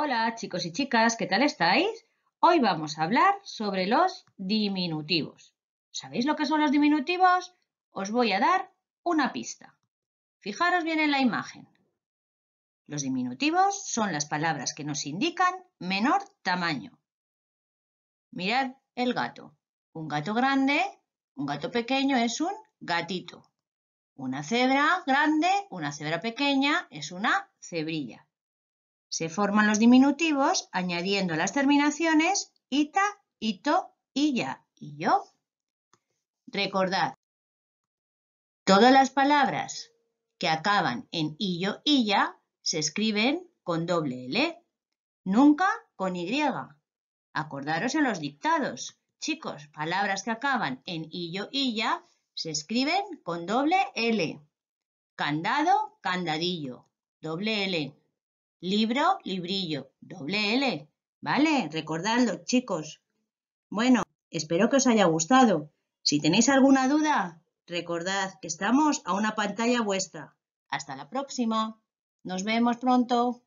Hola chicos y chicas, ¿qué tal estáis? Hoy vamos a hablar sobre los diminutivos. ¿Sabéis lo que son los diminutivos? Os voy a dar una pista. Fijaros bien en la imagen. Los diminutivos son las palabras que nos indican menor tamaño. Mirad el gato. Un gato grande, un gato pequeño es un gatito. Una cebra grande, una cebra pequeña es una cebrilla. Se forman los diminutivos añadiendo las terminaciones ita, ito, illa y yo. Recordad, todas las palabras que acaban en illo, illa se escriben con doble L, nunca con Y. Acordaros en los dictados. Chicos, palabras que acaban en illo, illa se escriben con doble L. Candado, candadillo, doble L. Libro, librillo, doble L. ¿Vale? Recordadlo, chicos. Bueno, espero que os haya gustado. Si tenéis alguna duda, recordad que estamos a una pantalla vuestra. Hasta la próxima. Nos vemos pronto.